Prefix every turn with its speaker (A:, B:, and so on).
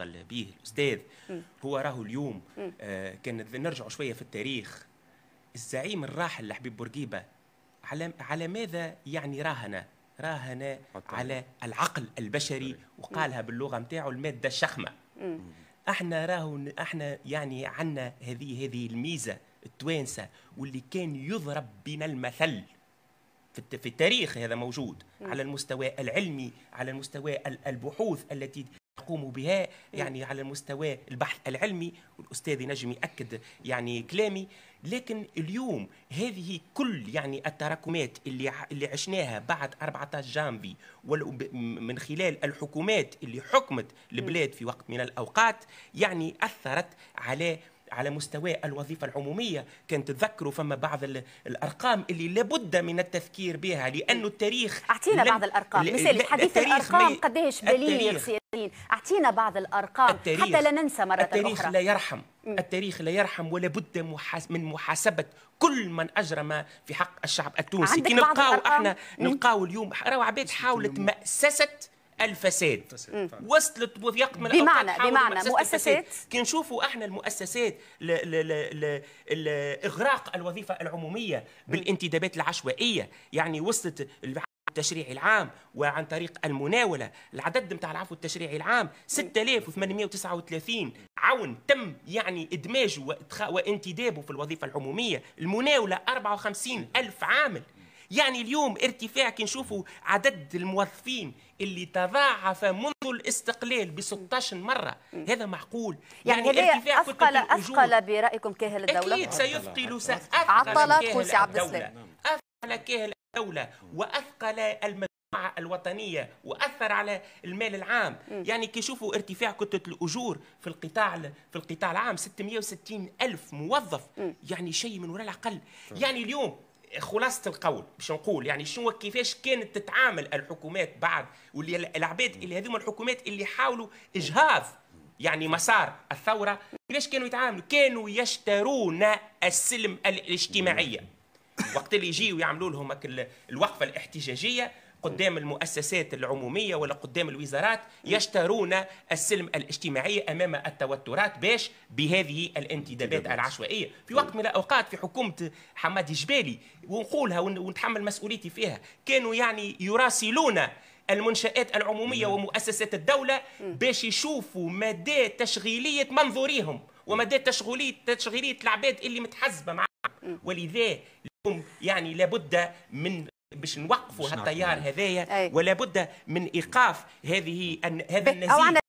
A: عقل به الاستاذ هو راهو اليوم آه، كان نرجع شويه في التاريخ الزعيم الراحل لحبيب بورقيبه على على ماذا يعني راهن راهن على العقل البشري وقالها باللغه نتاعو الماده الشخمه احنا راهو احنا يعني عندنا هذه هذه الميزه التوانسه واللي كان يضرب بنا المثل في التاريخ هذا موجود على المستوى العلمي على المستوى البحوث التي يقوموا بها يعني على مستوى البحث العلمي والأستاذ نجم يأكد يعني كلامي لكن اليوم هذه كل يعني التراكمات اللي اللي عشناها بعد 14 جانفي من خلال الحكومات اللي حكمت البلاد في وقت من الاوقات يعني اثرت على على مستوى الوظيفة العمومية كان تتذكروا فما بعض الأرقام اللي لابد من التذكير بها لأنه التاريخ أعطينا بعض الأرقام مثال حديث الأرقام قديش بليغ أعطينا بعض الأرقام حتى لا ننسى مرة أخرى التاريخ لا يرحم التاريخ لا يرحم ولا بد من محاسبة كل من أجرم في حق الشعب التونسي كي نلقاو احنا نلقاو اليوم راهو عباد حاولت مأسسة الفساد وصلت وثيقه من بمعنى بمعنى مؤسسات كي نشوفوا احنا المؤسسات اغراق الوظيفه العموميه بالانتدابات العشوائيه يعني وصلت التشريعي العام وعن طريق المناوله العدد نتاع العفو التشريعي العام 6839 عون تم يعني ادماجه وانتدابه في الوظيفه العموميه المناوله 54 الف عامل يعني اليوم ارتفاع كي نشوفوا عدد الموظفين اللي تضاعف منذ الاستقلال ب 16 مره هذا معقول يعني, يعني ارتفاع اثقل اثقل برايكم كاهل الدوله اكيد سيثقل ساثقل قوسي عبد السلام نعم. اثقل كاهل الدوله واثقل المجموعه الوطنية وأثر على المال العام م. يعني كي ارتفاع كتلة الأجور في القطاع في القطاع العام 660 ألف موظف م. يعني شيء من وراء العقل يعني اليوم خلاصه القول باش نقول يعني شنو كيفاش كانت تتعامل الحكومات بعد واللي العباد اللي هذوما الحكومات اللي حاولوا اجهاض يعني مسار الثوره كيفاش كانوا يتعاملوا كانوا يشترون السلم الاجتماعيه وقت اللي يجيو يعملوا لهم الوقفه الاحتجاجيه قدام المؤسسات العموميه ولا قدام الوزارات يشترون السلم الاجتماعي امام التوترات باش بهذه الانتدابات العشوائيه في وقت من الاوقات في حكومه حمادي جبالي ونقولها ونتحمل مسؤوليتي فيها كانوا يعني يراسلون المنشآت العمومية ومؤسسات الدولة باش يشوفوا مدى تشغيلية منظوريهم ومدى تشغيلية تشغيلية العباد اللي متحزبة معهم ولذا يعني لابد من باش نوقفوا هالتيار هذايا ولا بد من ايقاف هذه هذا النزيف